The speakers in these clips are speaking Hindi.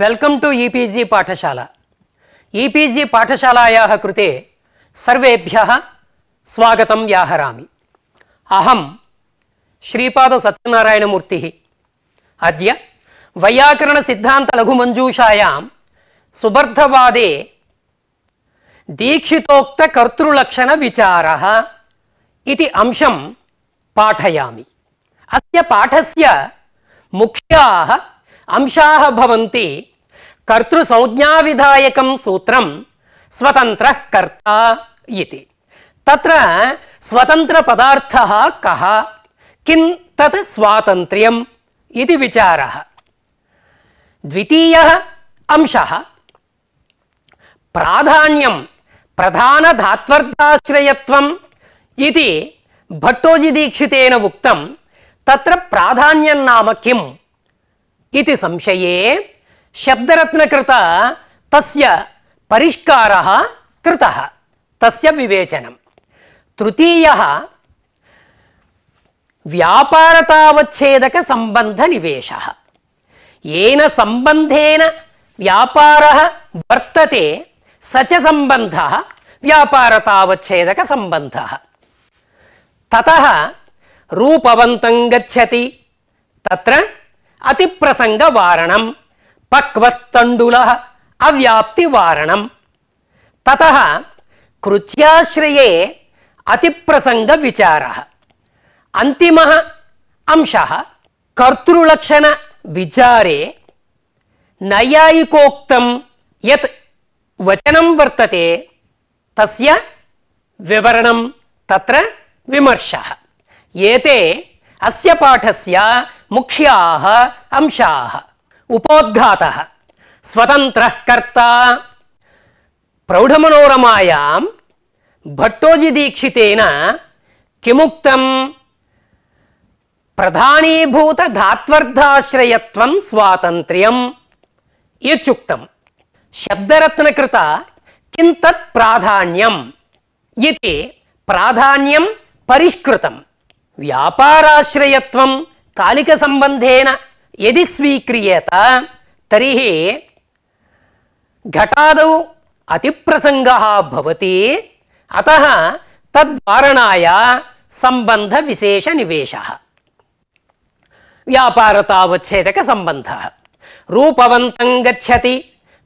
welcome to E P G पाठशाला ई पी जि पाठशालायाः कृते सर्वेभ्यः स्वागतं व्याहरामि अहं श्रीपादसत्यनारायणमूर्तिः अद्य वैयाकरणसिद्धान्तलघुमञ्जूषायां सुबर्धवादे दीक्षितोक्तकर्तृलक्षणविचारः इति अंशं पाठयामि अस्य पाठस्य मुख्या అంశాహ భవంతి కర్తృ సంజ్ఞా విధాయకం సూత్రం స్వతంత్ర కర్త ఇది తత్ర స్వతంత్ర పదార్థ కహ కిం తత్ స్వాతంత్ర్యం ఇది విచార ద్వితీయ అంశ ప్రాధాన్యం ప్రధాన ధాత్వర్థాశ్రయత్వం ఇది భట్టోజీ దీక్షితేన ఉక్తం తత్ర ప్రాధాన్యం నామ కిం इति संशये शब्दरत्नकृत तस्य परिष्कारः कृतः तस्य विवेचनं तृतीयः व्यापारतावच्छेदकसम्बन्धनिवेशः येन सम्बन्धेन व्यापारः वर्तते स च सम्बन्धः व्यापारतावच्छेदकसम्बन्धः ततः रूपवन्तं गच्छति तत्र अतिप्रसङ्गवारणं पक्वस्तण्डुलः अव्याप्तिवारणं ततः कृत्याश्रये अतिप्रसङ्गविचारः अन्तिमः अंशः कर्तृलक्षणविचारे नैयायिकोक्तं यत् वचनं वर्तते तस्य विवरणं तत्र विमर्शः एते अस्य पाठस्य मुख्याः अंशाः उपोद्घातः स्वतन्त्रः कर्ता प्रौढ़मनोरमाया भट्टोजिदीक्षितेन किमुक्तम् प्रधानीभूतधात्वर्धाश्रयत्वं स्वातन्त्र्यम् इत्युक्तं शब्दरत्नकृता किं तत् प्राधान्यम् इति प्राधान्यं परिष्कृतं कालिकसम्बन्धेन यदि स्वीक्रियेत तर्हि घटादौ अतिप्रसङ्गः भवति अतः तद्वारणाय सम्बन्धविशेषनिवेशः व्यापारतावच्छेदकसम्बन्धः रूपवन्तं गच्छति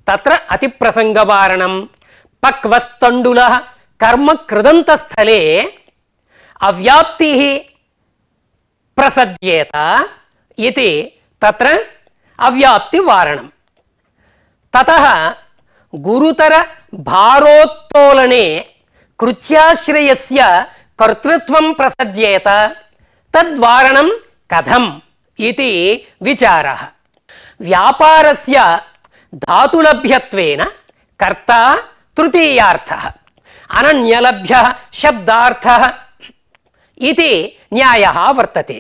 तत्र अतिप्रसङ्गवारणं पक्वस्तण्डुलः कर्मकृदन्तस्थले अव्याप्तिः प्रसद्येत इति तत्र अव्याप्तिवारणं ततः गुरुतरभारोत्तोलने कृत्याश्रयस्य कर्तृत्वं प्रसज्येत तद्वारणं कथम् इति विचारः व्यापारस्य धातुलभ्यत्वेन कर्ता तृतीयार्थः अनन्यलभ्यः शब्दार्थः इति न्यायः वर्तते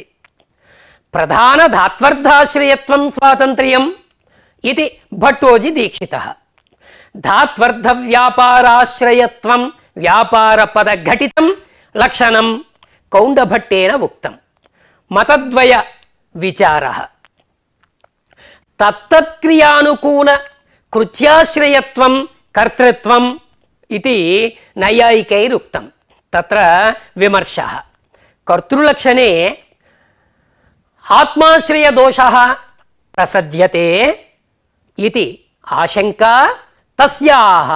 ప్రధాన ధాత్వర్థాశ్రయత్వం స్వాతంత్ర్యం ఇది భట్టోజీ దీక్షిత ధాత్వర్థ వ్యాపారాశ్రయత్వం వ్యాపార పద ఘటితం లక్షణం కౌండభట్టేన ఉక్తం మతద్వయ విచార తత్తత్క్రియానుకూల కృత్యాశ్రయత్వం కర్తృత్వం ఇది నైయాయికైరుక్తం తత్ర విమర్శ కర్తృలక్షణే आत्माश्रयदोषः प्रसज्यते आशंका आशङ्का तस्याः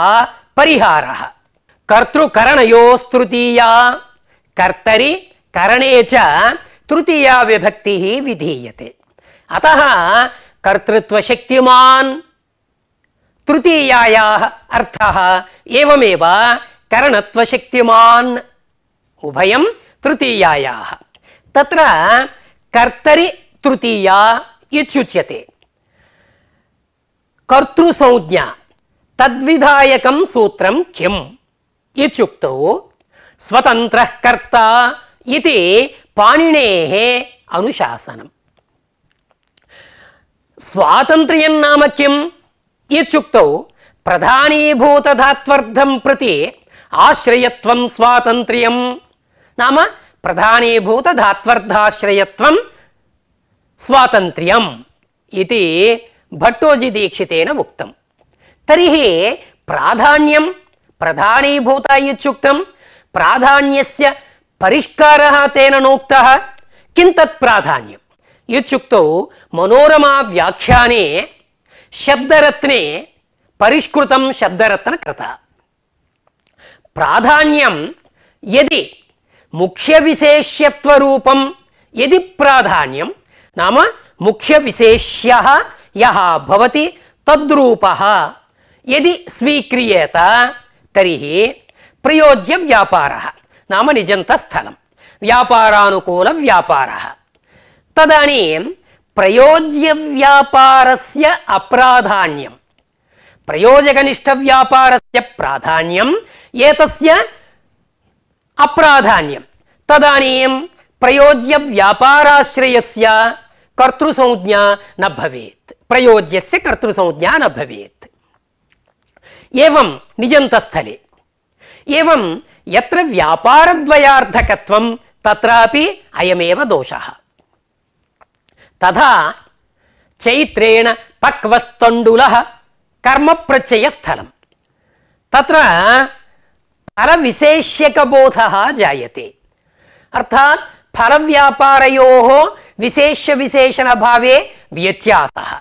परिहारः कर्तृकरणयोस्तृतीया कर्तरि करणे तृतीया विभक्तिः विधीयते अतः कर्तृत्वशक्तिमान् तृतीयायाः अर्थः एवमेव करणत्वशक्तिमान् उभयं तृतीयायाः तत्र कर्तरी तृतीया इत्युच्यते कर्तृसंज्ञा सूत्र सूत्रं किम् कर्ता इति पाणिनेः अनुशासनम् स्वातन्त्र्यं नाम प्रधानीभूतधात्वर्धं प्रति आश्रयत्वं स्वातन्त्र्यं नाम ప్రధానీభూత ధాత్వర్థాశ్రయత్వం స్వాతంత్ర్యం ఇది భట్టోజీ దీక్షితేన ఉక్తం తర్హి ప్రాధాన్యం ప్రధానీభూత ఇత్యుక్తం ప్రాధాన్యస్య పరిష్కారः తేన నోక్తः కిం తత్ ప్రాధాన్యం ఇత్యుక్తౌ మనోరమా వ్యాఖ్యానే శబ్దరత్నే పరిష్కృతం శబ్దరత్న కృత ప్రాధాన్యం యది मुख्यविशेष्यत्वरूपं यदि प्राधान्यं नाम मुख्यविशेष्यः यः भवति तद्रूपः यदि स्वीक्रियेत तर्हि प्रयोज्यव्यापारः नाम निजन्तस्थलं व्यापारानुकूलव्यापारः तदानीं प्रयोज्यव्यापारस्य अप्राधान्यं प्रयोजकनिष्ठव्यापारस्य प्राधान्यम् एतस्य अप्राधान्यं तदानीं प्रयोज्यव्यापाराश्रयस्य कर्तृसंज्ञा न भवेत् प्रयोज्यस्य कर्तृसंज्ञा न भवेत् एवं निजन्तस्थले एवं यत्र व्यापारद्वयार्थकत्वं तत्रापि अयमेव दोषः तथा चैत्रेण पक्वस्तण्डुलः कर्मप्रत्ययस्थलं तत्र परविशेष्यकबोधः जायते अर्थात् फलव्यापारयोः विशेष्यविशेषणभावे व्यत्यासः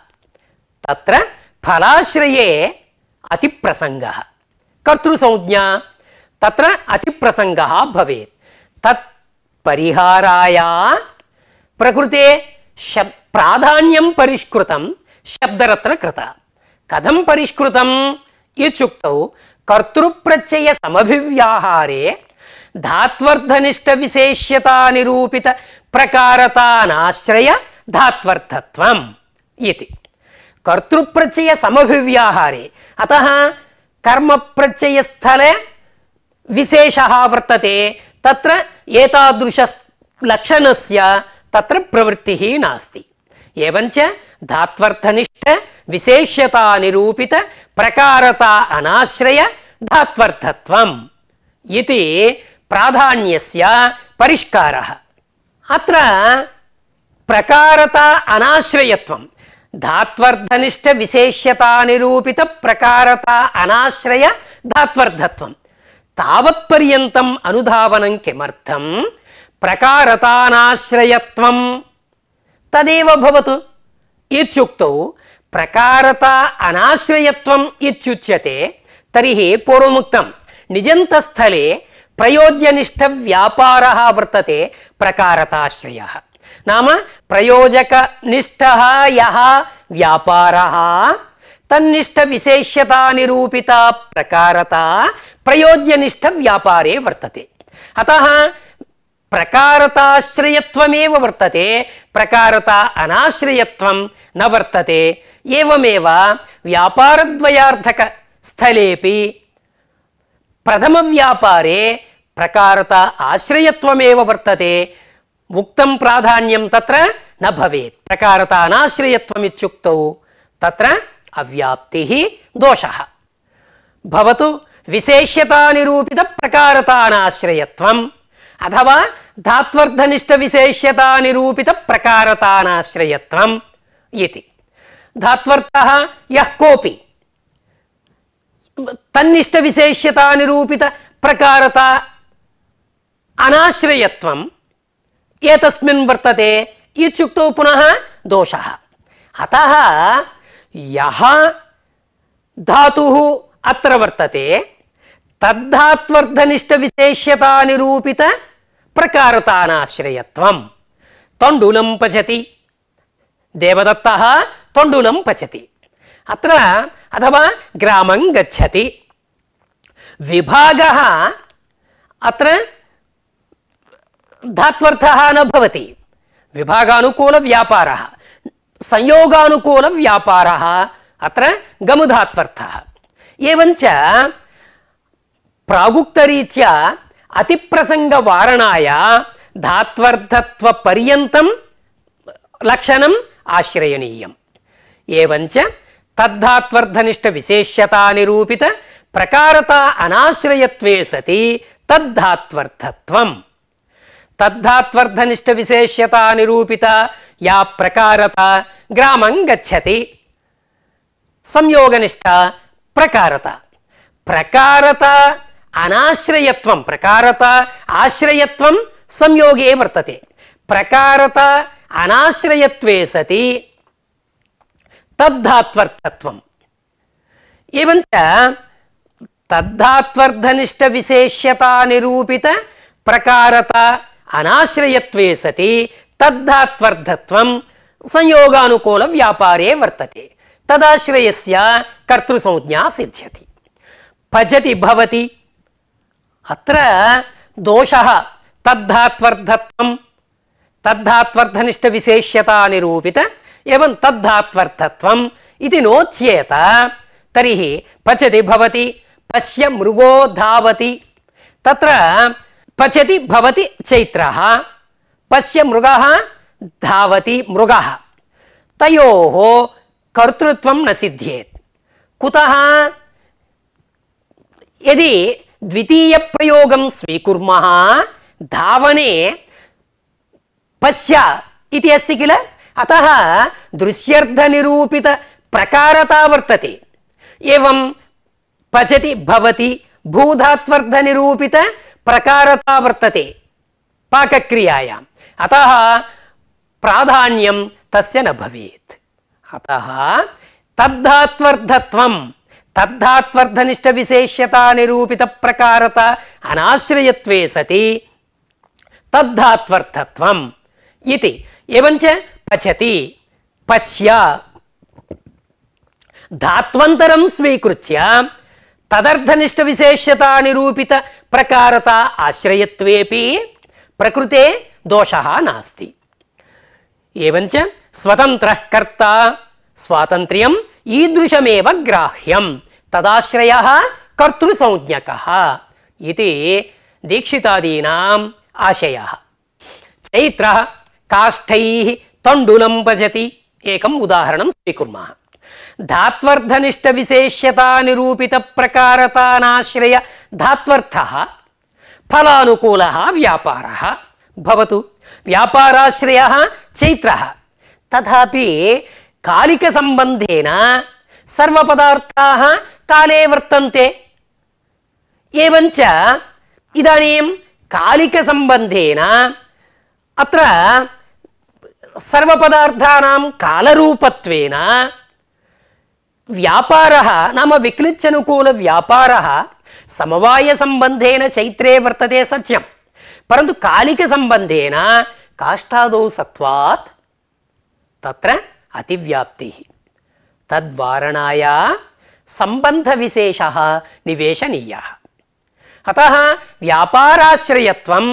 तत्र फलाश्रये अतिप्रसङ्गः कर्तृसंज्ञा तत्र अतिप्रसङ्गः भवेत् तत् परिहाराय प्रकृते शब् प्राधान्यं परिष्कृतं शब्दरत्न कृता कथं परिष्कृतम् कर्तृप्रत्यय समभिव्याहारे धात्वर्थनिष्ठ विशेष्यता निरूपित प्रकारतानाश्रय धात्वर्थत्वम् इति कर्तृप्रत्यय समभिव्याहारे अतः कर्मप्रत्ययस्थले विशेषः वर्तते तत्र एतादृशलक्षणस्य तत्र प्रवृत्तिः नास्ति एवञ्च धात्वर्थनिष्ठ विशेष्यता निरूपित प्रकारता अनाश्रय ధాత్వర్థత్వం ఇది ప్రాధాన్యస్య పరిష్కార అత్ర ప్రకారత అనాశ్రయత్వం ధాత్వర్థనిష్ట విశేష్యత నిరూపిత ప్రకారత అనాశ్రయ ధాత్వర్థత్వం తావత్పర్యంతం అనుధావనం కిమర్థం ప్రకారతానాశ్రయత్వం తదేవ భవతు ఇత్యుక్తౌ ప్రకారత అనాశ్రయత్వం ఇత్యుచ్యతే तर्हि पूर्वमुक्तं निजन्तस्थले प्रयोज्यनिष्ठव्यापारः वर्तते प्रकारताश्रयः नाम प्रयोजकनिष्ठः यः व्यापारः तन्निष्ठविशेष्यतानिरूपिता प्रकारता प्रयोज्यनिष्ठव्यापारे वर्तते अतः प्रकारताश्रयत्वमेव वर्तते प्रकारता अनाश्रयत्वं न वर्तते एवमेव व्यापारद्वयार्थक స్థలేపి ప్రథమ వ్యాపారే ప్రకారత ఆశ్రయత్వమేవ వర్తతే ముక్తం ప్రాధాన్యం తత్ర నభవేత్ ప్రకారత అనాశ్రయత్వమిత్యుక్తౌ తత్ర అవ్యాప్తి దోష భవతు విశేష్యతానిరూపిత అనాశ్రయత్వం అథవా ధాత్వర్థనిష్ట విశేష్యతానిరూపిత అనాశ్రయత్వం ఇది ధాత్వర్థ యః కోపి తన్నిష్ట విశేష్యత నిరూపిత ప్రకారత అనాశ్రయత్వం ఏతస్మిన్ వర్తతే ఇత్యుక్తో పునః దోష అత ధాతు అత్ర వర్తతే తద్ధాత్వర్ధనిష్ట విశేష్యత నిరూపిత ప్రకారతానాశ్రయత్వం తండూలం పచతి దేవదత్త తండూలం పచతి अत्र अथवा ग्रामं गच्छति विभागः अत्र धात्वर्थः न भवति विभागानुकूलव्यापारः संयोगानुकूलव्यापारः अत्र गमुधात्वर्थः एवञ्च प्रागुक्तरीत्या अतिप्रसङ्गवारणाय धात्वर्थत्वपर्यन्तं लक्षणम् आश्रयणीयम् एवञ्च తద్ధాత్వర్ధనిష్ట విశేష్యత నిరూపిత ప్రకారత అనాశ్రయత్వే సతి తద్ధాత్వర్థత్వం తద్ధాత్వర్ధనిష్ట విశేష్యత నిరూపిత యా ప్రకారత గ్రామం గచ్చతి సంయోగనిష్ట ప్రకారత ప్రకారత అనాశ్రయత్వం ప్రకారత ఆశ్రయత్వం సంయోగే వర్తతే ప్రకారత అనాశ్రయత్వే సతి तद्धात्वर्थत्वम् एवञ्च तद्धात्वर्धनिष्ठविशेष्यतानिरूपित प्रकारता अनाश्रयत्वे सति तद्धात्वर्धत्वं संयोगानुकूलव्यापारे वर्तते तदाश्रयस्य कर्तृसंज्ञा सिद्ध्यति भजति भवति अत्र दोषः तद्धात्वर्धत्वं तद्धात्वर्धनिष्ठविशेष्यतानिरूपित एवं तद्धात्वर्थत्वम् इति नोच्येत तर्हि पचति भवति पश्य मृगो धावति तत्र पचति भवति चैत्रः पश्य मृगः धावति मृगः तयोः कर्तृत्वं न सिद्ध्येत् कुतः यदि द्वितीयप्रयोगं स्वीकुर्मः धावने पश्य इति अस्ति किल अतः दृश्यर्थ दृश्यर्थनिरूपित प्रकारता वर्तते एवं पचति भवति भूधात्वर्थनिरूपित प्रकारता वर्तते पाकक्रियायाम् अतः प्राधान्यं तस्य न भवेत् अतः तद्धात्वर्थत्वं तद्धात्वर्थनिष्ठविशेष्यतानिरूपितप्रकारता अनाश्रयत्वे सति तद्धात्वर्थत्वम् इति एवञ्च పచతి పశ్య ధాత్వంతరం స్వీకృత్య తదర్థనిష్ట విశేషత నిరూపిత ప్రకారత ఆశ్రయత్వేపి ప్రకృతే దోష నాస్తి ఏవంచ స్వతంత్ర కర్త స్వాతంత్ర్యం ఈదృశమేవ గ్రాహ్యం తదాశ్రయ కర్తృసంజ్ఞక ఇది దీక్షితాదీనా ఆశయ చైత్ర కాష్టై तण्डुलं भजति एकम् उदाहरणं स्वीकुर्मः धात्वर्थनिष्ठविशेष्यतानिरूपितप्रकारतानाश्रय धात्वर्थः फलानुकूलः व्यापारः भवतु व्यापाराश्रयः चैत्रः तथापि कालिकसम्बन्धेन सर्वपदार्थाः काले वर्तन्ते एवञ्च इदानीं कालिकसम्बन्धेन अत्र సర్వపదార్థానాం కాలరూపత్వేన వ్యాపార నామ విక్లిచ్చనుకూల వ్యాపార సమవాయ సంబంధేన చైత్రే వర్తతే సత్యం పరంతు కాలిక సంబంధేన కాష్టాదో సత్వాత్ తత్ర అతివ్యాప్తి తద్వారణాయ సంబంధ విశేష నివేశనీయ అత వ్యాపారాశ్రయత్వం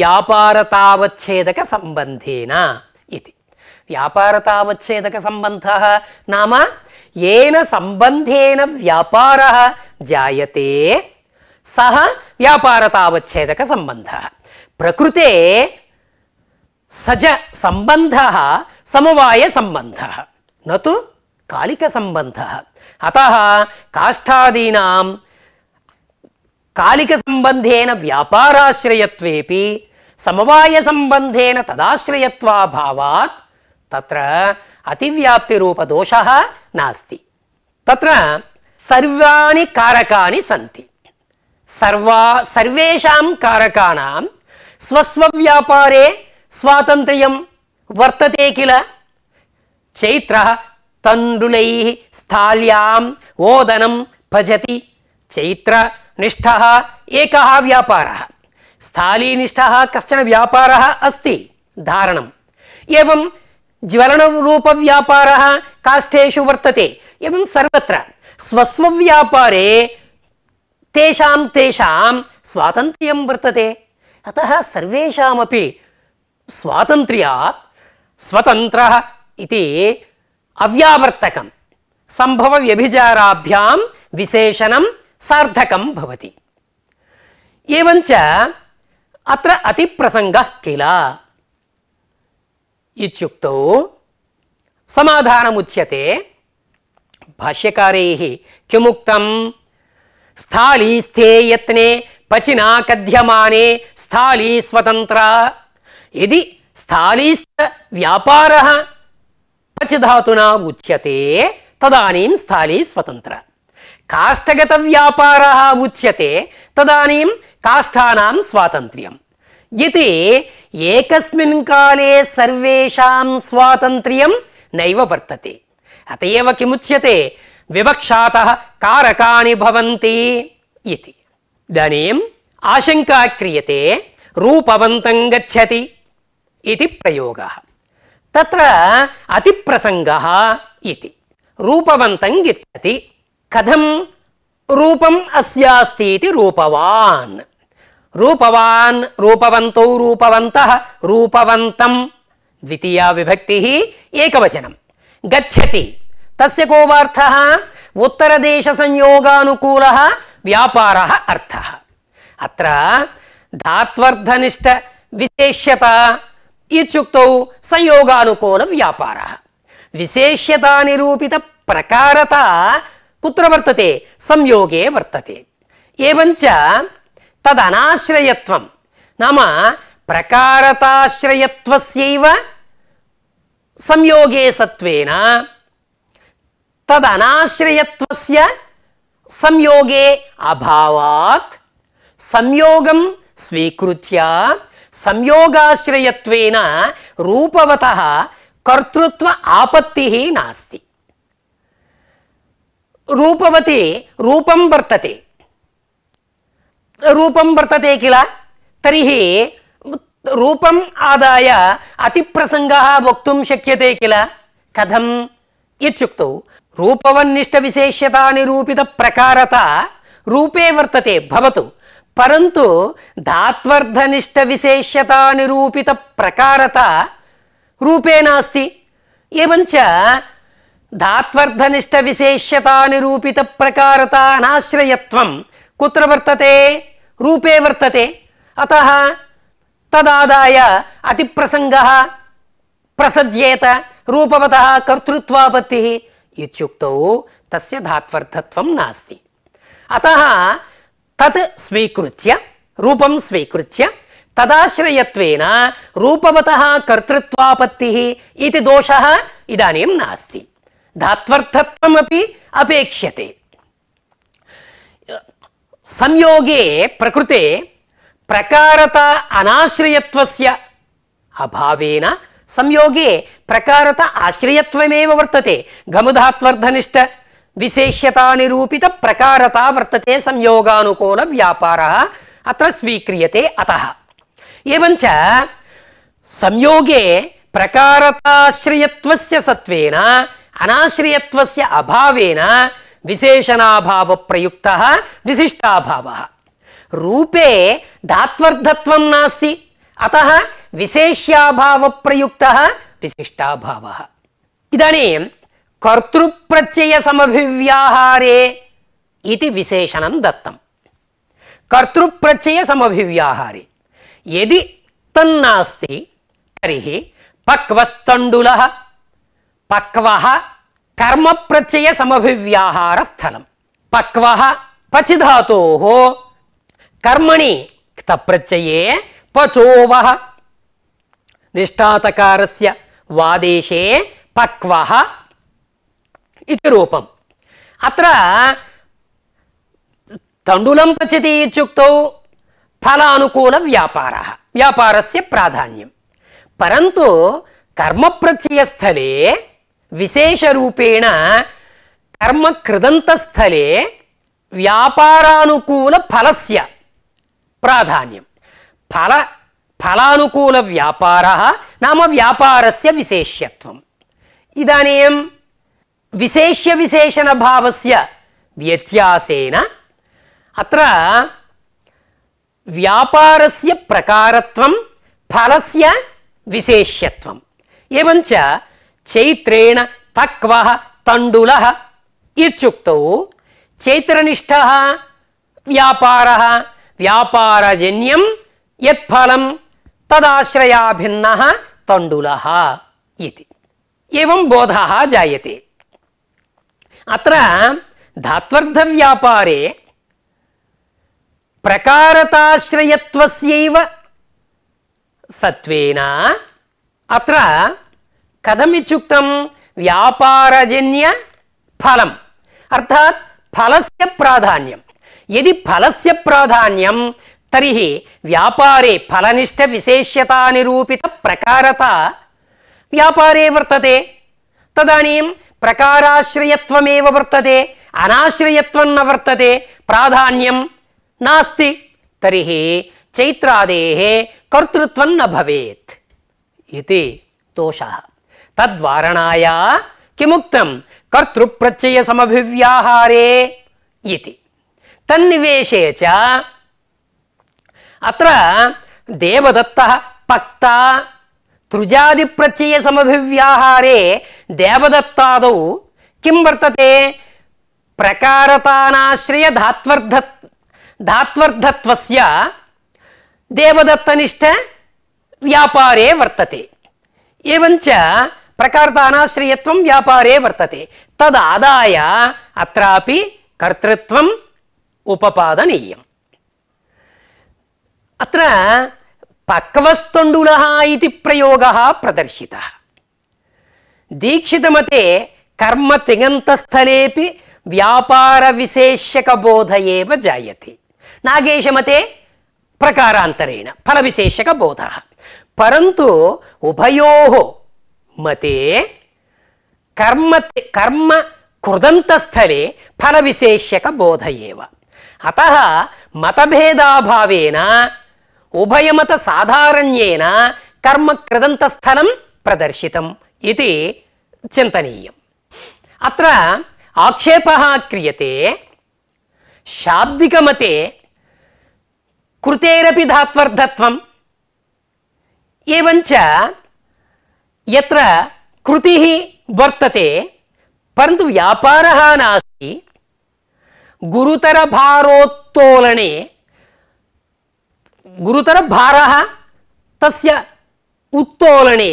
వ్యాపారతావచ్ఛేదక సంబంధేన ఇది వ్యాపారతావచ్ఛేదక సంబంధ నామ ఏన సంబంధేన వ్యాపార జాయతే సహ వ్యాపారతావచ్ఛేదక సంబంధ ప్రకృతే సజ సంబంధ సమవాయ సంబంధ నతు కాలిక సంబంధ అత కాష్టాదీనాం కాలిక సంబంధేన వ్యాపారాశ్రయత్వేపి समवाय संबंधेन तदाश्रयत्वाभावात् तत्र अतिव्याप्ति नास्ति तत्र सर्वाणि कारकाणि सन्ति सर्वा सर्वेषां कारकाणां स्वस्वव्यापारे स्वातन्त्र्यं वर्तते किल चैत्रः तण्डुलैः स्थाल्याम् ओदनं भजति चैत्रनिष्ठः एकः व्यापारः स्थालीनिष्ठः कश्चन व्यापारः अस्ति धारणम् एवं ज्वलनरूपव्यापारः काष्ठेषु वर्तते एवं सर्वत्र स्वस्वव्यापारे तेषां तेषां स्वातन्त्र्यं वर्तते अतः सर्वेषामपि स्वातन्त्र्यात् स्वतन्त्रः इति अव्यावर्तकं सम्भवव्यभिचाराभ्यां विशेषणं सार्थकं भवति एवञ्च అత్ర అతి ప్రసంగ కిల ఇుక్త సమాధానముచ్యతే భాష్యకారై కిముక్తం స్థాళీ యత్నే పచినా కథ్యమానే స్థాళీ స్వతంత్ర ఇది స్థాళీస్థ వ్యాపార పచిధాతునా ఉచ్యతే తదనీ స్థాళీ స్వతంత్ర काष्ठगतव्यापारः मुच्यते तदानीं काष्ठानां स्वातन्त्र्यं स्वातंत्र एकस्मिन् काले स्वातंत्र स्वातन्त्र्यं नैव वर्तते अत एव किमुच्यते विवक्षातः कारकाणि भवन्ति इति इदानीम् आशङ्का क्रियते रूपवन्तं गच्छति इति प्रयोगः तत्र अतिप्रसङ्गः कथम रूपम् अस्यास्ति इति रूपवान् रूपवान् रूपवन्तौ रूपवन्तः रूपवन्तं द्वितीया विभक्तिः एकवचनं गच्छति तस्य कोमार्थः उत्तरदेशसंयोगानुकूलः व्यापारः अर्थः अत्र धात्वर्थनिष्ठविशेष्यता इत्युक्तौ संयोगानुकूलव्यापारः विशेष्यतानिरूपितप्रकारता कुत्र वर्तते संयोगे वर्तते एवञ्च तदनाश्रयत्वं नाम प्रकारताश्रयत्वस्यैव संयोगे सत्वेन तदनाश्रयत्वस्य संयोगे अभावात् संयोगं स्वीकृत्य संयोगाश्रयत्वेन रूपवतः कर्तृत्व आपत्तिः नास्ति रूपवती रूपं वर्तते रूपं वर्तते किल तर्हि रूपम् आदाय अतिप्रसङ्गः वक्तुं शक्यते किल कथम् इत्युक्तौ रूपवन्निष्ठविशेष्यतानिरूपितप्रकारता रूपितप्रकारता रूपे वर्तते भवतु परन्तु धात्वर्धनिष्ठविशेष्यतानिरूपितप्रकारता रूपितप्रकारता रूपे नास्ति एवञ्च धात्वर्थनिष्ठ विशेष्यता निरूपित प्रकारता अनाश्रयत्वम कुत्र वर्तते रूपे वर्तते अतः तदादाय अतिप्रसङ्गः प्रसज्येत रूपवतः कर्तृत्वापत्तिः इत्युक्तौ तस्य धात्वर्थत्वं नास्ति अतः तत् स्वीकृत्य रूपं स्वीकृत्य तदाश्रयत्वेन रूपवतः कर्तृत्वापत्तिः इति दोषः इदानीं नास्ति धात्वर्थत्वमपि अपेक्ष्यते संयोगे प्रकृते प्रकारता अनाश्रयत्वस्य अभावेन संयोगे प्रकारता आश्रयत्वमेव वर्तते घमुधात्वर्धनिष्ठ विशेष्यता निरूपित प्रकारता वर्तते संयोगानुकूल अत्र स्वीक्रियते अतः एवञ्च संयोगे प्रकारताश्रयत्वस्य सत्त्वेन అనాశ్రయత్వస్య అభావేన విశేషణాభావ ప్రయుక్త విశిష్టాభావ రూపే దాత్వర్థత్వం నాస్తి అత విశేష్యాభావ ప్రయుక్త విశిష్టాభావ ఇదానీం కర్తృప్రత్యయ సమభివ్యాహారే ఇది విశేషణం దత్తం కర్తృప్రత్యయ సమభివ్యాహారే ఎది తన్నాస్తి తర్హి పక్వస్తండుల పక్వః కర్మ ప్రత్యయ సమభివ్యాహార స్థలం పక్వః పచిధాతోః కర్మణి క్తప్రత్యయే పచోవః నిష్టాతకారస్య వాదేశే పక్వః ఇది రూపం అత్ర తండులం పచతి ఇత్యుక్తౌ ఫలానుకూల వ్యాపార వ్యాపారస్య ప్రాధాన్యం పరంతు కర్మప్రత్యయస్థలే విశేషరూపేణ కర్మ కృదంతస్థలే వ్యాపారానుకూల ఫలస్య ప్రాధాన్యం ఫల ఫలానుకూల వ్యాపార నామ వ్యాపారస్య విశేష్యత్వం ఇదానీం విశేష్య విశేషణ భావస్య వ్యత్యాసేన అత్ర వ్యాపారస్య ప్రకారత్వం ఫలస్య విశేష్యత్వం ఏమంచ चैत्रेण पक्व तंडुल इत्युक्त चैत्रनिष्ठ व्यापार व्यापारजन्यम यत्फलम तदाश्रया भिन्न तंडुल एवं बोध जायते अत्र धात्वर्थव्यापारे प्रकारताश्रयत्वस्यैव अत्र కథమిత్యుక్తం వ్యాపారజన్య ఫలం అర్థాత్ ఫలస్య ప్రాధాన్యం ఎది ఫలస్య ప్రాధాన్యం తర్హి వ్యాపారే ఫలనిష్ట నిరూపిత ప్రకారత వ్యాపారే వర్తతే తదనీం ప్రకారాశ్రయత్వమే వర్తతే అనాశ్రయత్వం న వర్తతే ప్రాధాన్యం నాస్తి తర్హి చైత్రాదే కర్తృత్వం న భవేత్ ఇది దోషా तद्वारणाय किमुक्तं कर्तृप्रत्ययसमभिव्याहारे इति तन्निवेशे च अत्र देवदत्तः पक्ता तृजादिप्रत्ययसमभिव्याहारे देवदत्तादौ किं वर्तते प्रकारतानाश्रय धात्वर्ध धात्वर्धत्वस्य देवदत्तनिष्ठ व्यापारे वर्तते एवञ्च ప్రకారత అనాశ్రయత్వం వ్యాపారే వర్తతే తదాదాయ అత్రాపి కర్తృత్వం ఉపపాదనీయం అత్ర పక్వస్తండుల ఇది ప్రయోగ ప్రదర్శిత దీక్షితమతే కర్మ తిగంతస్థలేపి వ్యాపార విశేషక బోధ ఏవ జాయతి నాగేశమతే ప్రకారాంతరేణ ఫల విశేషక బోధ పరంతు ఉభయో मते कर्म कर्म कृदन्तस्थले फलविशेष्यकबोध एव अतः मतभेदाभावेन उभयमतसाधारण्येन कर्म कृदन्तस्थलं प्रदर्शितम् इति चिन्तनीयम् अत्र आक्षेपः क्रियते शाब्दिकमते कृतेरपि धात्वर्थत्वम् एवञ्च यत्र कृतिः वर्तते परंतु व्यापार नास्ति गुरुतरभारोत्तोलने गुरुतरभारः तस्य उत्तोलने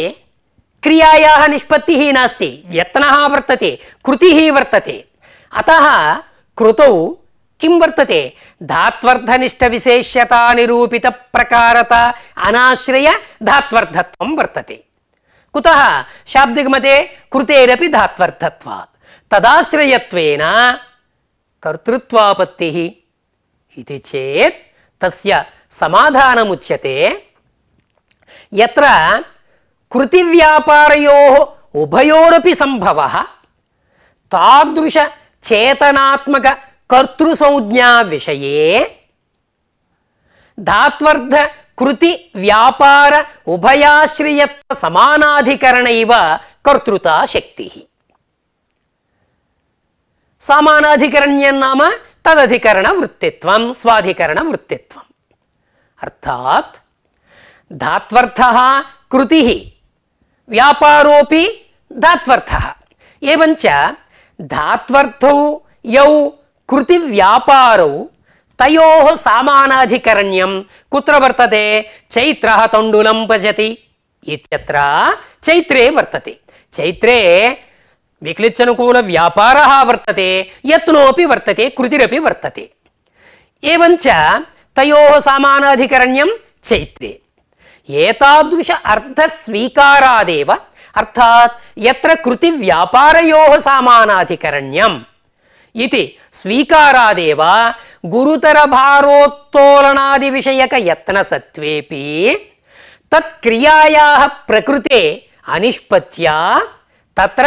क्रियायाः निष्पत्तिः नास्ति यत्नः वर्तते कृतिः वर्तते अतः कृतौ किं वर्तते प्रकारता अनाश्रय धात्वर्थत्वं वर्तते कुतः शाब्दिकमते कृतेरपि धात्वर्थत्वात् तदाश्रयत्वेन कर्तृत्वापत्तिः इति चेत् तस्य समाधानमुच्यते यत्र कृतिव्यापारयोः उभयोरपि सम्भवः तादृशचेतनात्मककर्तृसंज्ञाविषये धात्वर्ध कृति व्यापार कृतिव्यापार समानाधिकरणैव कर्तृता शक्तिः समानाधिकरण्यं नाम तदधिकरणवृत्तित्वं स्वाधिकरणवृत्तित्वम् अर्थात् धात्वर्थः कृतिः व्यापारोऽपि धात्वर्थः एवञ्च धात्वर्थौ यौ कृतिव्यापारौ తయో సామానాధికరణ్యం కుత్ర వర్తతే చైత్ర తండులం భజతి ఇత్ర చైత్రే వర్తతే చైత్రే వికలిచ్చనుకూల వ్యాపార వర్తతే యత్నోపి వర్తతే కృతిరపి వర్తతే ఏవంచ తయో సామానాధికరణ్యం చైత్రే ఏతాదృశ అర్థ స్వీకారాదేవ అర్థాత్ ఎత్ర కృతి వ్యాపారయో సామానాధికరణ్యం इति स्वीकारादेव गुरुतरभारोत्तोलनादिविषयकयत्नसत्त्वेऽपि तत्क्रियायाः प्रकृते अनिष्पत्या तत्र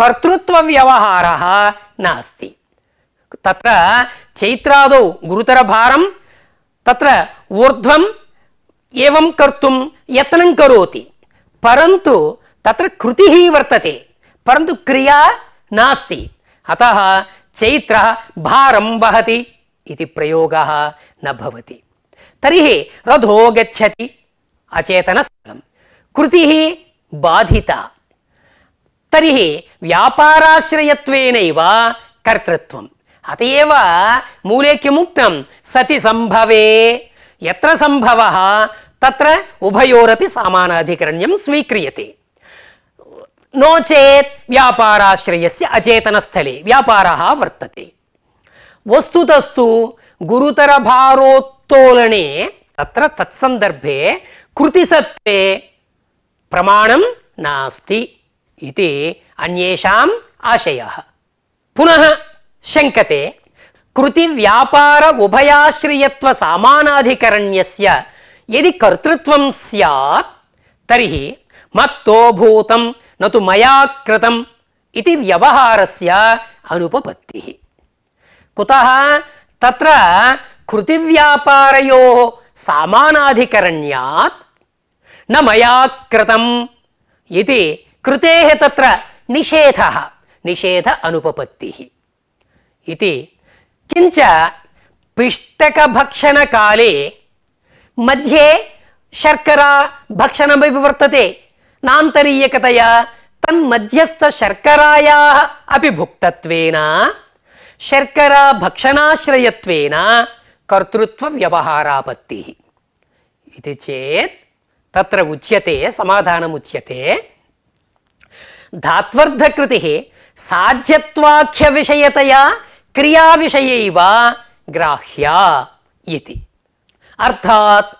कर्तृत्वव्यवहारः नास्ति तत्र चैत्रादौ गुरुतरभारं तत्र ऊर्ध्वम् एवं कर्तुं यत्नं करोति परन्तु तत्र कृतिः वर्तते परन्तु क्रिया नास्ति अतः चैत्र भारम वहति इति प्रयोगः न भवति तर्हि रथो गच्छति अचेतनस्थलं कृतिः बाधिता तरी व्यापाराश्रयत्वेनैव कर्तृत्व अतएव एव मूले किमुक्तं सति सम्भवे यत्र सम्भवः तत्र उभयोरपि समानाधिकरण्यं स्वीक्रियते नो चेत् व्यापाराश्रयस्य अचेतनस्थले व्यापारः वर्तते वस्तुतस्तु गुरुतरभारोत्तोलने तत्र तत्सन्दर्भे कृतिसत्त्वे प्रमाणं नास्ति इति अन्येषाम् आशयः पुनः शङ्कते कृतिव्यापार उभयाश्रयत्वसामानाधिकरण्यस्य यदि कर्तृत्वं स्यात् तर्हि मत्तोभूतं न तो मया कृतम इति से अनुपपत्तिः कुतः तत्र कृतिव्यापारयोः सामानाधिकरण्यात् न मया कृतम् इति कृतेः तत्र निषेधः निषेध अनुपपत्तिः इति किञ्च पिष्टकभक्षणकाले मध्ये शर्करा भक्षणमपि वर्तते नातरीयकतया नान्तरीयकतया तन्मध्यस्थशर्करायाः अपि भुक्तत्वेन शर्कराभक्षणाश्रयत्वेन कर्तृत्वव्यवहारापत्तिः इति चेत् तत्र उच्यते समाधानमुच्यते धात्वर्धकृतिः साध्यत्वाख्यविषयतया क्रियाविषयैव ग्राह्या इति अर्थात्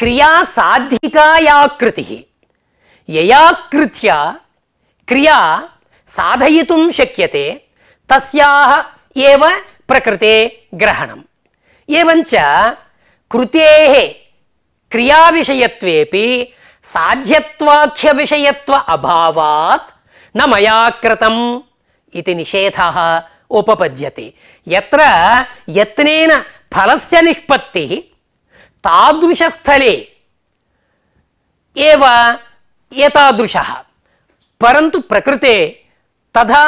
क्रियासाधिका या कृतिः यया कृत्या क्रिया साधय शक्य प्रकृते ग्रहण एवञ्च कृतेः क्रियाविषयत्वेऽपि साध्यत्वाख्यविषयत्व अभावात् न मया कृतम् इति निषेधः उपपद्यते यत्र यत्नेन फलस्य निष्पत्तिः तादृशस्थले एव एतादृशः परन्तु प्रकृते तथा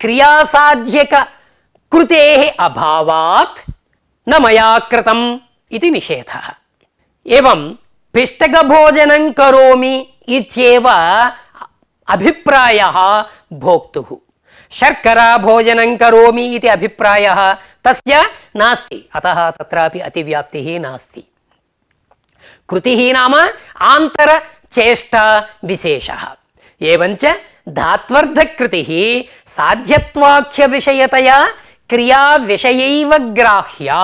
क्रियासाध्यककृतेः अभावात् न मया कृतम् इति निषेधः एवं पिष्टकभोजनं करोमि इत्येव अभिप्रायः भोक्तुः शर्करा भोजनं करोमि इति अभिप्रायः तस्य नास्ति अतः तत्रापि अतिव्याप्तिः नास्ति कृतिः नाम आन्तर चेष्टा विशेषः साध्यवाख्य धात्वर्थकृतिः साध्यत्वाख्यविषयतया क्रियाविषयैव ग्राह्या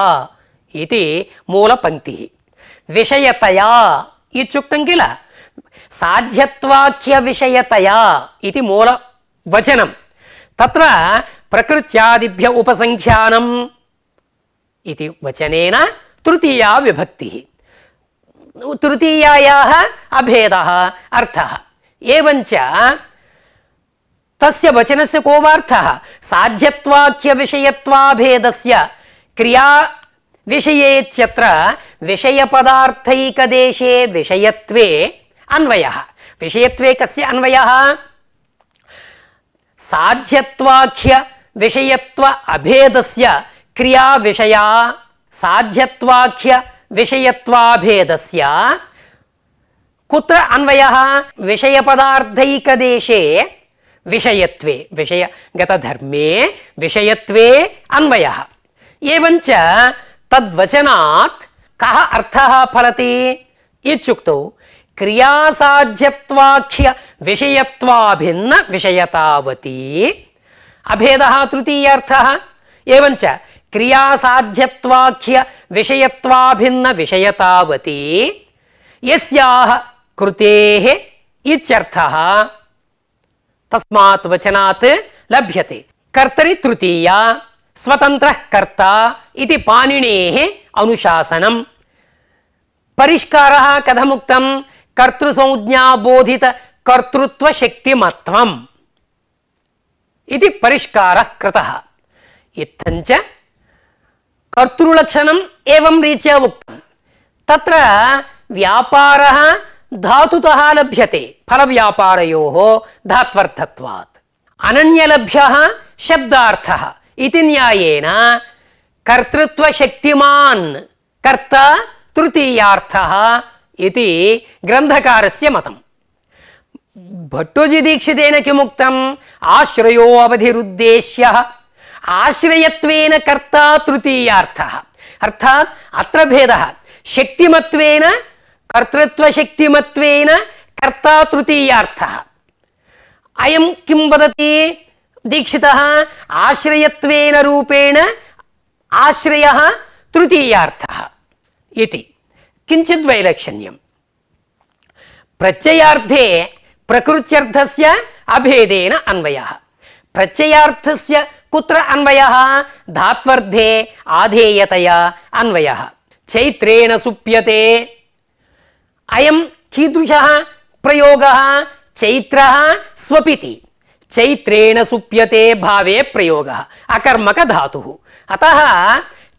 इति मूलपङ्क्तिः विषयतया इत्युक्तं किल साध्यत्वाख्यविषयतया इति मूलवचनं तत्र प्रकृत्यादिभ्य उपसङ्ख्यानम् इति वचनेन तृतीया विभक्तिः तृतीयायाः अभेद अर्थ एवं तस्य साध्यवाख्य विषयवाभेद से क्रिया विषय पदार्थकदेशे विषय अन्वय विषय कस अन्वय साध्यवाख्य विषयत्व अभेदस्य क्रिया विषया साध्यत्वाख्य विषयत्वाभेदस्य कुत्र अन्वयः विषयपदार्थैकदेशे विषयत्वे विषयगतधर्मे विषयत्वे विषय अन्वय एवं तद्वचना अर्थः फलति इत्युक्तौ क्रियासाध्यत्वाख्य विषयत्वाभिन्न विषयतावती अभेद तृतीय एवञ्च क्रियासाध्यत्वाख्य विषयत्वाभिन्नविषयतावती यस्याः कृतेः इत्यर्थः तस्मात् वचनात् लभ्यते कर्तरि तृतीया स्वतन्त्रः कर्ता इति पाणिनेः अनुशासनम् परिष्कारः कथमुक्तं कर्तृसंज्ञाबोधितकर्तृत्वशक्तिमत्वम् इति परिष्कारः कृतः इत्थञ्च कर्तृलक्षणम् एवं रीत्या उक्तं तत्र धातु धातुतः लभ्यते फलव्यापारयोः धात्वर्थत्वात् अनन्यलभ्यः शब्दार्थः इति न्यायेन कर्तृत्वशक्तिमान् कर्ता तृतीयार्थः इति ग्रन्थकारस्य मतम् भट्टोजिदीक्षितेन किमुक्तम् आश्रयो आश्रयत्वेन कर्ता तृतीयार्थः अर्थात् अत्र भेदः शक्तिमत्वेन कर्ता तृतीयार्थः अयं किं वदति दीक्षितः आश्रयत्वेन रूपेण आश्रयः तृतीयार्थः इति किञ्चित् वैलक्षण्यं प्रकृत्यर्थस्य अभेदेन अन्वयः प्रत्ययार्थस्य कुत्र अन्वयः धात्वर्थे आधेयतया अन्वयः चैत्रेण सुप्यते अयं कीदृशः प्रयोगः चैत्रः स्वपिति चैत्रेण सुप्यते भावे प्रयोगः अकर्मकधातुः अतः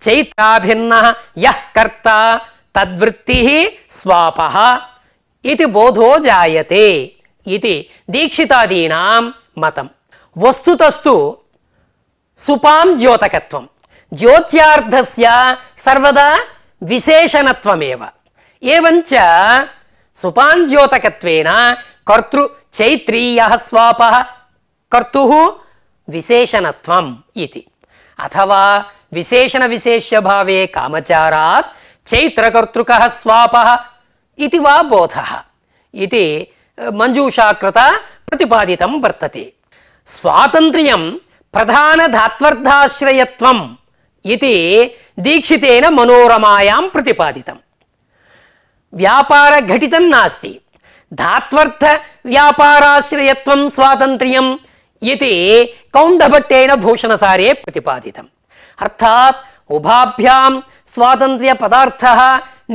चैत्राभिन्नः यः कर्ता तद्वृत्तिः स्वापः इति बोधो जायते इति दीक्षितादीनां मतं वस्तुतस्तु సుపాం ద్యోతకత్వం జ్యోత్యార్థస్య సర్వదా విశేషణత్వమేవ ఏవంచ సుపాం ద్యోతకత్వేన కర్తృ చైత్రీయ స్వాప కర్తు విశేషణత్వం ఇది అథవా విశేషణ విశేష్య భావే కామచారాత్ చైత్రకర్తృక స్వాప ఇది వా బోధ ఇది మంజూషాకృత ప్రతిపాదితం వర్తతే స్వాతంత్ర్యం प्रधान इति दीक्षि मनोरमायां प्रतिपादितं व्यापारघटितं नास्ति धात्वर्थव्यापाराश्रयत्वं स्वातन्त्र्यम् इति कौण्डभट्टेन भूषणसारे प्रतिपादितम् अर्थात् उभाभ्यां स्वातन्त्र्यपदार्थः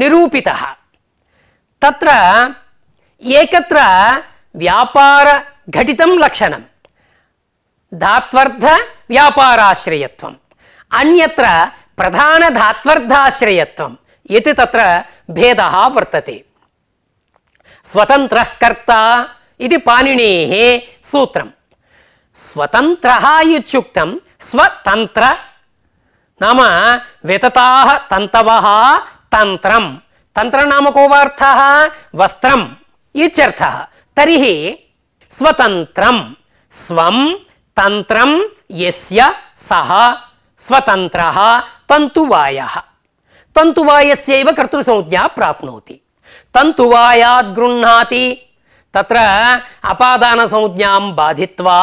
निरूपितः तत्र एकत्र व्यापारघटितं लक्षणं धात्वर्थ व्यापाराश्रयत्वम् अन्यत्र प्रधानधात्वर्धाश्रयत्वम् इति तत्र भेदः वर्तते स्वतन्त्रः कर्ता इति पाणिनेः सूत्रम् स्वतन्त्रः इत्युक्तं स्वतन्त्र नाम वितताः तन्तवः तन्त्रं तन्त्र नाम को अर्थः वस्त्रम् इत्यर्थः तर्हि स्वतन्त्रं स्वं तंत्र यस्य तंतुवाय स्वतन्त्रः तन्तुवायः तन्तुवायस्यैव कर्तृसंज्ञा प्राप्नोति तन्तुवायात् गृह्णाति तत्र अपादानसंज्ञां बाधित्वा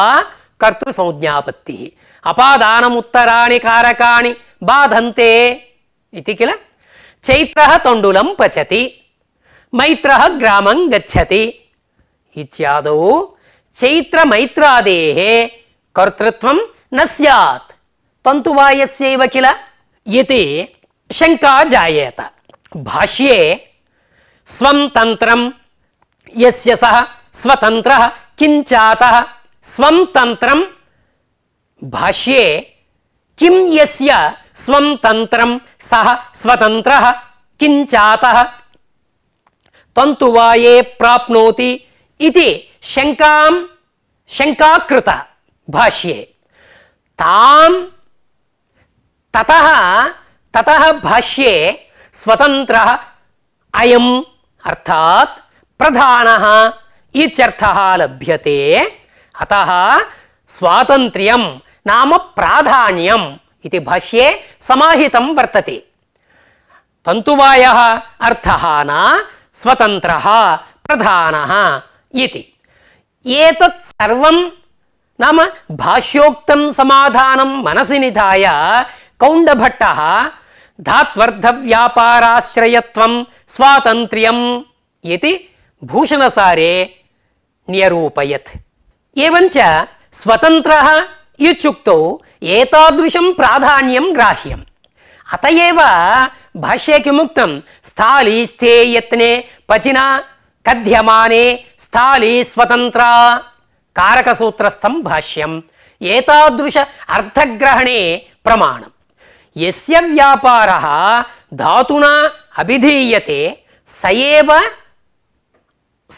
कर्तृसंज्ञापत्तिः अपादानमुत्तराणि कारकाणि बाधन्ते इति किल चैत्रः तण्डुलं पचति मैत्र ग्राम गच्छति इत्यादौ चैत्रमैत्रादेः कर्तृत्व न स्यात् तन्तुवायस्यैव किल ये शंका जायेत भाष्ये स्वं तन्त्रं यस्य सः स्वतन्त्रः किञ्चातः भाष्ये किं यस्य स्वं तन्त्रं सः स्वतन्त्रः किञ्चातः तन्तुवाये प्राप्नोति इति शंका शङ्का कृता भाष्ये ताम ततः ततः भाष्ये स्वतंत्र अयम अर्थात प्रधान इत्यर्थ लभ्यते अतः स्वातंत्र्यम नाम प्राधान्यम इति भाष्ये समाहितं वर्तते तंतुवायः अर्थः न स्वतन्त्रः प्रधानः इति एतत् सर्वं नाम भाष्योक्तं समाधानं मनसि निधाय कौंडभट्ट धात्वर्थव्यापाराश्रयत्वं स्वातंत्र्यम इति भूषणसारे न्यरूपयत् एवञ्च स्वतन्त्रः इत्युक्तौ एतादृशं प्राधान्यं ग्राह्यम् अत एव भाष्ये किमुक्तं स्थाली स्थे यत्ने पचिना कथ्यमाने स्थाली स्वतन्त्रा కారకసూత్రస్థం భాష్యం ఏతాదృశ అర్థగ్రహణే ప్రమాణం ఎస్య వ్యాపార ధాతునా అభిధీయతే సయేవ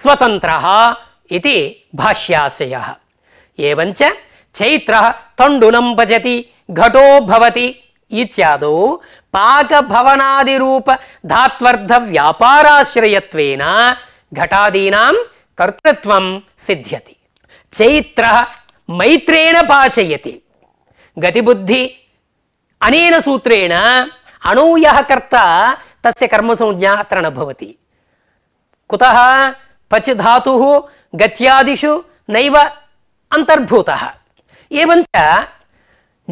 స్వతంత్ర ఇది భాష్యాశయ ఏవంచ చైత్ర తండులం భజతి ఘటో భవతి ఇత్యాదో రూప ధాత్వర్థ వ్యాపారాశ్రయత్వేన ఘటాదీనాం కర్తృత్వం సిద్ధ్యతి चैत्र मैत्रेण पाचयति गतिबुद्धि अनेन सूत्रेण अणु कर्ता तस्य कर्मसंज्ञा अत्र न भवति कुतः पच् धातुः गत्यादिषु नैव अन्तर्भूतः एवञ्च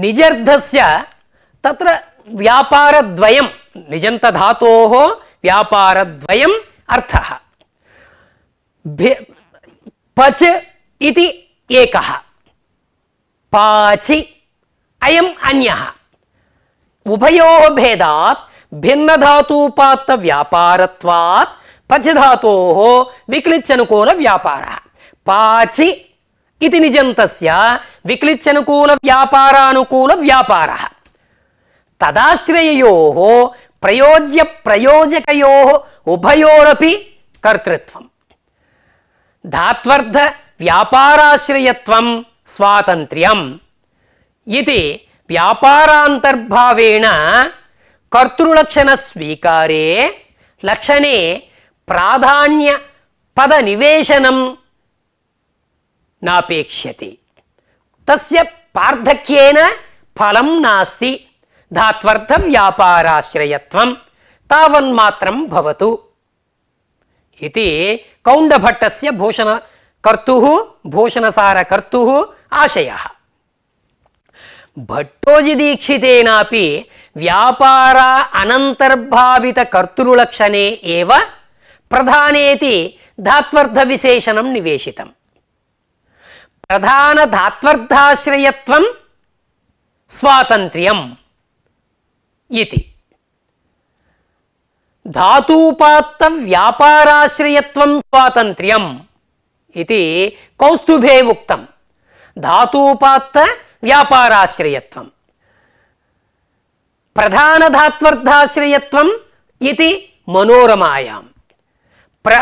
निजर्धस्य तत्र व्यापारद्वयं निजन्तधातोः व्यापारद्वयम् अर्थः पच् ఇది ఏక పాచి అయం అన్య ఉభయో భేదాత్ భిన్నధాతూపాత్త వ్యాపారత్వాత్ పచిధాతో విక్లిచ్చనుకూల వ్యాపార పాచి ఇది నిజంతస్య విక్లిచ్చనుకూల వ్యాపారానుకూల వ్యాపార తదాశ్రయో ప్రయోజ్య ప్రయోజకయో ఉభయోరపి కర్తృత్వం ధాత్వర్థ వ్యాపారాశ్రయత్వం స్వాతంత్ర్యం ఇది వ్యాపారాంతర్భావేణ కర్తృలక్షణ స్వీకారే లక్షణే ప్రాధాన్య పద నివేశనం నాపేక్ష్యతి తస్య పార్థక్యేన ఫలం నాస్తి ధాత్వర్థ వ్యాపారాశ్రయత్వం తావన్మాత్రం భవతు ఇది కౌండభట్టస్య భూషణ కర్తు భూషణసార కర్తు ఆశయ భట్టోజి దీక్షితేనా వ్యాపార అనంతర్భావిత కర్తృలక్షణే ఏవ ప్రధానేతి ధాత్వర్థ విశేషణం నివేశితం ప్రధాన ధాత్వర్థాశ్రయత్వం స్వాతంత్ర్యం ఇది ధాతూపాత్త వ్యాపారాశ్రయత్వం స్వాతంత్ర్యం ఇది కౌస్తుభే ముక్తం ధాతుపాత్త వ్యాపారాశ్రయత్వం ప్రధాన ధాత్వర్థాశ్రయత్వం ఇది మనోరమాయాం ప్ర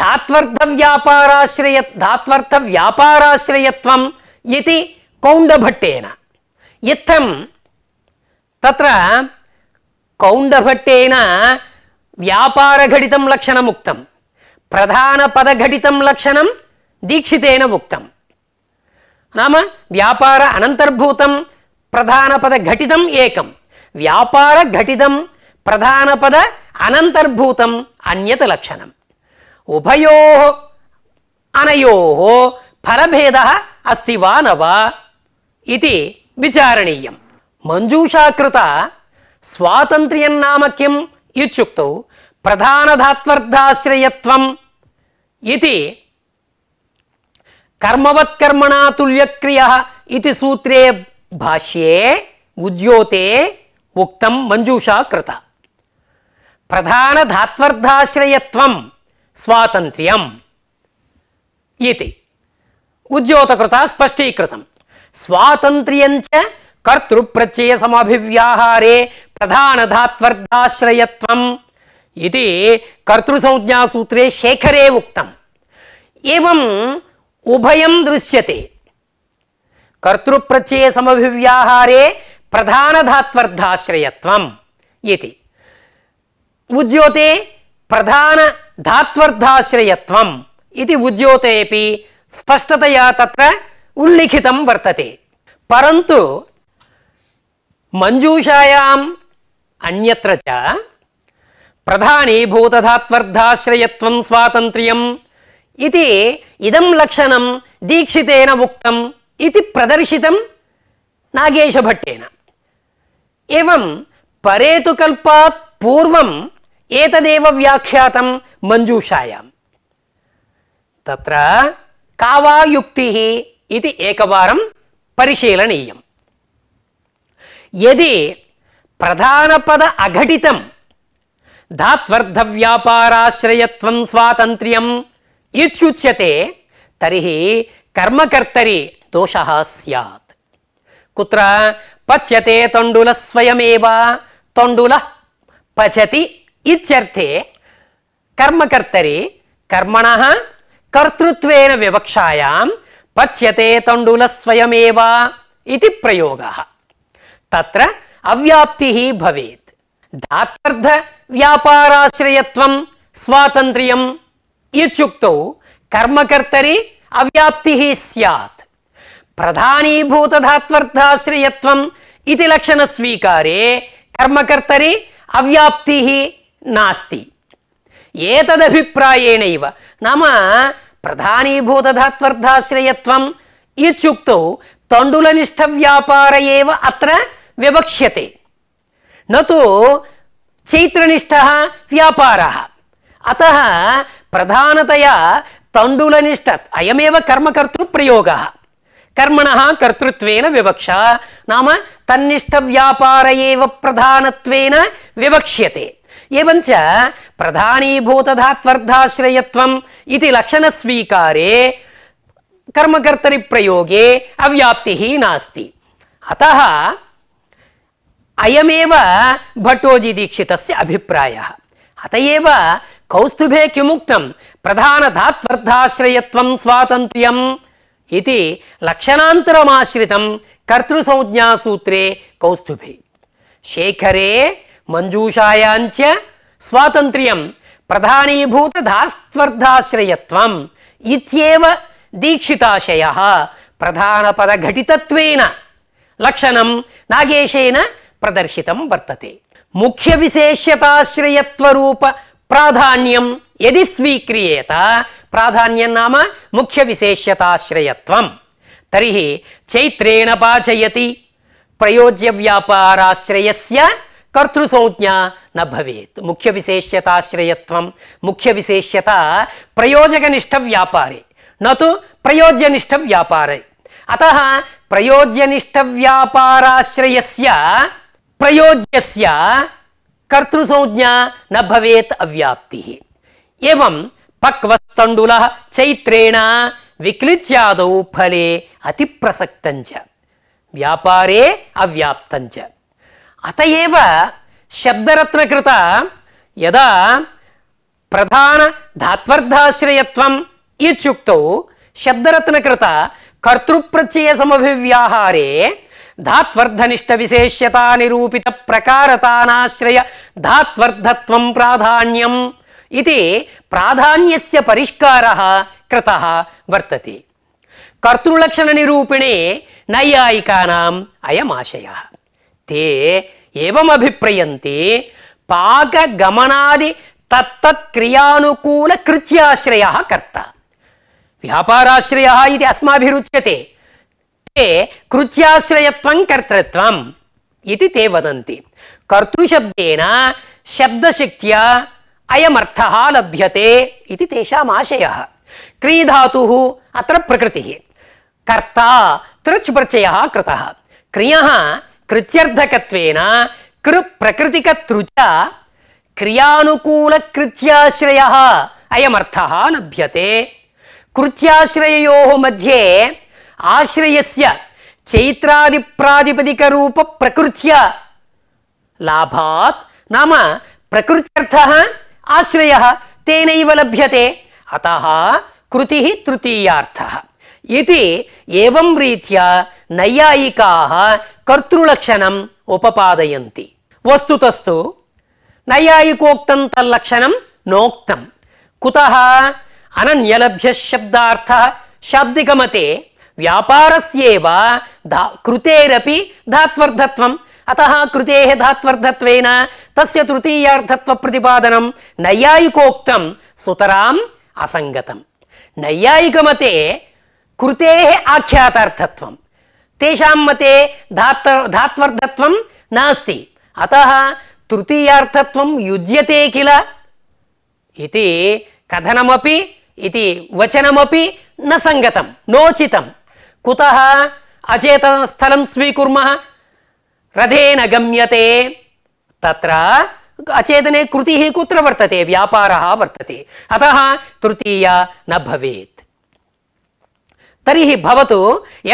ధాత్వర్థ వ్యాపారాశ్రయ ధాత్వర్థ వ్యాపారాశ్రయత్వం ఇది కౌండభట్టేన ఇత్తం తత్ర కౌండభట్టేన వ్యాపారఘటితం లక్షణముక్తం ప్రధాన ప్రధానపదఘటితం లక్షణం दीक्षितेन उक्तं नाम व्यापार अनन्तर्भूतं प्रधानपदघटितम् एकं व्यापारघटितं प्रधानपद अनन्तर्भूतम् अन्यत् लक्षणम् उभयोः अनयोः फलभेदः अस्ति वा न वा इति विचारणीयं मञ्जूषा कृता स्वातन्त्र्यं नाम किम् इत्युक्तौ इति कर्मवत् कर्मणा सूत्रे भाष्ये उद्योते उक्त मंजूषा कृता प्रधान धात्वर्धाश्रयत्वं स्वातन्त्र्यम् इति उद्योतकृता स्पष्टीकृतं स्वातन्त्र्यञ्च कर्तृप्रत्ययसमभिव्याहारे प्रधानधात्वर्धाश्रयत्वम् इति कर्तृसंज्ञासूत्रे शेखरे उक्तम् एवं ఉభయం దృశ్యతే కర్తృప్రత్యయ సమభివ్యాహారే ప్రధానధాత్వర్థాశ్రయత్వం ఇది ఉద్యోతే ప్రధాన ధాత్వర్థాశ్రయత్వం ఇది ఉద్యోతేపి స్పష్టతయా తత్ర ఉల్లిఖితం వర్తతే పరంతు మంజూషాయాం అన్యత్ర చ ప్రధానీభూతధాత్వర్ధాశ్రయత్వం స్వాతంత్ర్యం इति इदं लक्षणं दीक्षितेन उक्तम् इति प्रदर्शितं नागेशभट्टेन एवं परेतुकल्पात् पूर्वम् एतदेव व्याख्यातं मञ्जूषायां तत्र का वा युक्तिः इति एकवारं परिशीलनीयं यदि प्रधानपद अघटितं धात्वर्थव्यापाराश्रयत्वं स्वातन्त्र्यं इत्युच्यते तर्हि कर्मकर्तरि दोषः स्यात् कुत्र पच्यते तण्डुलः स्वयमेव तण्डुलः पचति इत्यर्थे कर्मकर्तरि कर्मणः कर्तृत्वेन विवक्षायां पच्यते तण्डुलः स्वयमेव इति प्रयोगः तत्र अव्याप्तिः भवेत् धात्वर्थव्यापाराश्रयत्वं स्वातन्त्र्यं इत्युक्तौ कर्मकर्तरि अव्याप्तिः स्यात् प्रधानीभूतधात्वर्थाश्रयत्वम् इति लक्षणस्वीकारे कर्मकर्तरि अव्याप्तिः नास्ति एतदभिप्रायेणैव नाम प्रधानीभूतधात्वर्थाश्रयत्वम् इत्युक्तौ तण्डुलनिष्ठव्यापार एव अत्र विवक्ष्यते न तु चैत्रनिष्ठः व्यापारः अतः प्रधानतया तंडुलनिष्ठ अयमेव कर्मकर्तृप्रयोगः कर्मण कर्तृत्वेन विवक्षा नाम तन्निष्ठव्यापार एव प्रधानत्वेन विवक्ष्यते एवञ्च प्रधानीभूतधात्वर्धाश्रयत्वम् इति लक्षणस्वीकारे कर्मकर्तरिप्रयोगे अव्याप्तिः नास्ति अतः अयमेव भट्टोजीदीक्षितस्य अभिप्रायः अत एव కౌస్తుభే కిముక్తం ప్రధాన ధాత్వర్థాశ్రయత్వం స్వాతంత్ర్యం ఇది లక్షణాంతరమాశ్రితం కర్తృసంజ్ఞాసూత్రే కౌస్తుభే శేఖరే మంజూషాయాంచ స్వాతంత్ర్యం ప్రధానీభూత ధాస్త్వర్ధాశ్రయత్వం ఇత్యేవ దీక్షితాశయ ప్రధానపదఘటితత్వేన లక్షణం నాగేశేన ప్రదర్శితం వర్తతే ముఖ్య విశేష్యతాశ్రయత్వరూప ప్రాధాన్యం ఎది స్వీక్రియేత ప్రాధాన్యం నామ ముఖ్య విశేష్యతాశ్రయత్వం తర్హి చైత్రేణ పాచయతి ప్రయోజ్య వ్యాపారాశ్రయస్య కర్తృసంజ్ఞా న భవేత్ ముఖ్య విశేష్యతాశ్రయత్వం ముఖ్య విశేష్యత ప్రయోజకనిష్ట వ్యాపారే నతు ప్రయోజ్యనిష్ట వ్యాపారే అతః ప్రయోజ్యనిష్ట వ్యాపారాశ్రయస్య ప్రయోజ్యస్య कर्तृसंज्ञा न भवेत् अव्याप्तिः एवं पक्वस्तण्डुलः चैत्रेण विक्लिच्यादौ फले अति अतिप्रसक्तञ्च व्यापारे अव्याप्तञ्च अतएव एव शब्दरत्नकृत यदा प्रधानधात्वर्धाश्रयत्वम् इत्युक्तौ शब्दरत्नकृत कर्तृप्रत्ययसमभिव्याहारे धात्वर्धनिष्ठ विशेष्यता निरूपित प्रकारतानाश्रय धात्वर्धत्वं प्राधान्यम् इति प्राधान्यस्य परिष्कारः कृतः वर्तते कर्तृलक्षणनिरूपिणे नैयायिकानाम् अयम् ते एवमभिप्रयन्ति पाकगमनादि तत्तत्क्रियानुकूलकृत्याश्रयः कर्ता व्यापाराश्रयः इति अस्माभिरुच्यते ते कर्तृत्व कर्तृत्वम् इति ते वदन्ति कर्तृशब्देन शब्दशक्त्या अयमर्थः लभ्यते इति तेषाम् आशयः क्रीधातुः अत्र प्रकृतिः कर्ता तृच् प्रत्ययः कृतः क्रियः कृत्यर्थकत्वेन कृ प्रकृतिकतृच क्रियानुकूलकृत्याश्रयः अयमर्थः लभ्यते कृत्याश्रययोः मध्ये आश्रयस्य चैत्रादिप्रातिपदिकरूपप्रकृत्य लाभात् नाम प्रकृत्यर्थः आश्रयः तेनैव लभ्यते अतः कृतिः तृतीयार्थः इति एवं रीत्या नैयायिकाः कर्तृलक्षणम् उपपादयन्ति वस्तुतस्तु नैयायिकोक्तं तल्लक्षणं नोक्तं कुतः अनन्यलभ्यः शब्दार्थः शाब्दिकमते व्यापारस्येव धा कृतेरपि धात्वर्थत्वम् अतः कृतेः धात्वर्थत्वेन तस्य तृतीयार्थत्वप्रतिपादनं नैयायिकोक्तं सुतराम् असङ्गतं नैयायिकमते कृतेः आख्यातार्थत्वं तेषां मते धात् धात्वर्थत्वं नास्ति अतः तृतीयार्थत्वं युज्यते किल कथनमी कथनमपि न सङ्गतं नोचितम् కుత అచేతన స్థలం స్వీకుర్మః రథేన గమ్యతే తత్ర అచేతనే కృతి కుత్ర వర్తతే వ్యాపార వర్తతే అత తృతీయ నవేత్ భవేత్ తర్హి భవతు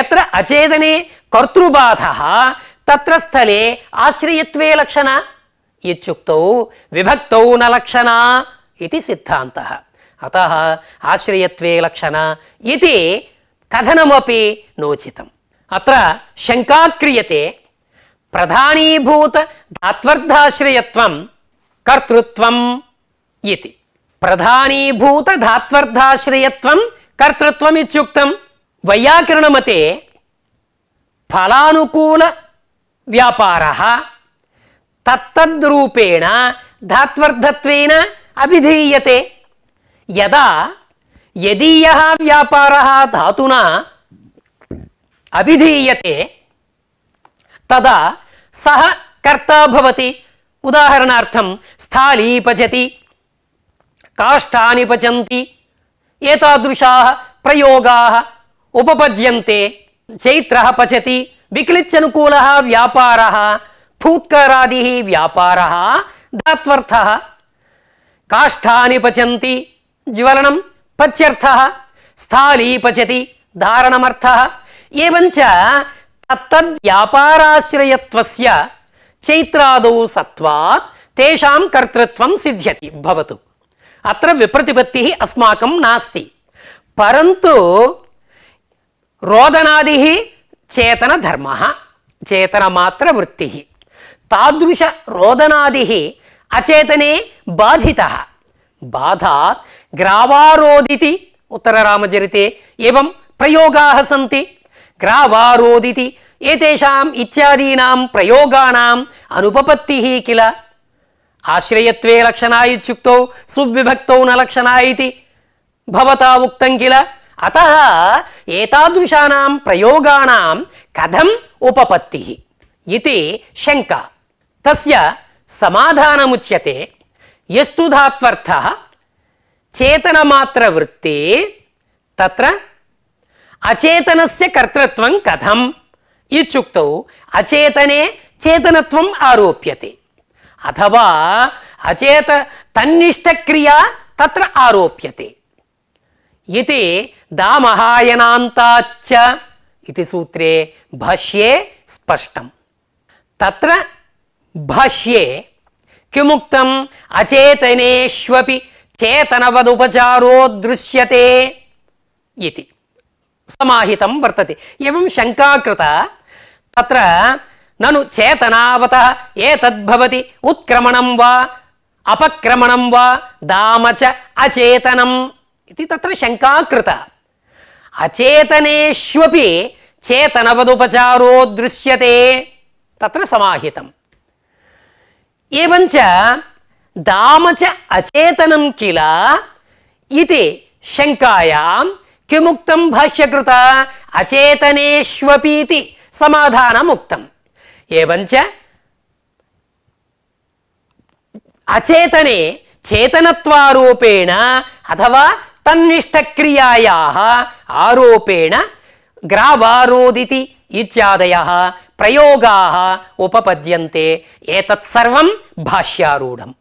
ఎత్ర అచేతనే కర్తృబాధ తత్ర స్థలే ఆశ్రయత్వే లక్షణ ఇత్యుక్తౌ విభక్తౌ న లక్షణ ఇది సిద్ధాంత అత ఆశ్రయత్వే లక్షణ ఇది కథనమపి నోచితం అత్ర శంకా క్రియతే ప్రధానీభూత ధాత్వర్ధాశ్రయత్వం కర్తృత్వం ఇది ప్రధానీభూత ధాత్వర్ధాశ్రయత్వం కర్తృత్వం ఇత్యుక్తం వైయాకరణమతే ఫలానుకూల వ్యాపార తత్తద్రూపేణ ధాత్వర్ధత్వేన అభిధీయతే యదా यदि यह व्यापार धातुना अभिधीयते तदा सह कर्ता भवति उदाहरणार्थं स्थाली पचति काष्ठानि पचन्ति एतादृशाः प्रयोगाः उपपद्यन्ते चैत्रः पचति विक्लिच्यनुकूलः व्यापारः फूत्कारादिः व्यापारः धात्वर्थः काष्ठानि पचन्ति ज्वलनं पच्यर्थः स्थाली पचति धारणमर्थः एवञ्च तत्तद्व्यापाराश्रयत्वस्य चैत्रादौ सत्वात् तेषां कर्तृत्वं सिद्ध्यति भवतु अत्र विप्रतिपत्तिः अस्माकं नास्ति परन्तु रोदनादिः चेतनधर्मः चेतनमात्रवृत्तिः तादृशरोदनादिः अचेतने बाधितः बाधात् ग्रावारोदिति उत्तररामचरिते एवं प्रयोगाः सन्ति ग्रावारोदिति एतेषाम् इत्यादीनां प्रयोगाणाम् अनुपपत्तिः किल आश्रयत्वे लक्षणा इत्युक्तौ सुविभक्तौ न लक्षणा इति भवता उक्तं किल अतः एतादृशानां प्रयोगाणां कथम् उपपत्तिः इति शङ्का तस्य समाधानमुच्यते यस्तु धात्वर्थः चेतनमात्रवृत्ते तत्र अचेतनस्य कर्तृत्वं कथम् इत्युक्तौ अचेतने चेतनत्वम् आरोप्यते अथवा अचेत तन्निष्ठक्रिया तत्र आरोप्यते इति दामहायनान्ताच्च इति सूत्रे भष्ये स्पष्टं तत्र भष्ये किमुक्तम् अचेतनेष्वपि చేతనవదుపచారో దృశ్యతే ఇది సమాహితం వర్తతి ఏం శంకాకృత తత్ర నను చేతనావత ఏ తద్భవతి ఉత్క్రమణం వా అపక్రమణం వా దామచ అచేతనం ఇది తత్ర శంకాకృత అచేతనేష్వపి చేతనవదుపచారో దృశ్యతే తత్ర సమాహితం ఏవంచ दाम च अचेतनं किल इति शङ्कायां किमुक्तं भाष्यकृत अचेतनेष्वपीति समाधानमुक्तम् एवञ्च అచేతనే చేతనత్వారూపేణ అథవా తన్నిష్టక్రియాయాః ఆరోపేణ గ్రావారోదితి ఇత్యాదయः ప్రయోగాः ఉపపద్యంతే ఏతత్సర్వం భాష్యారూఢం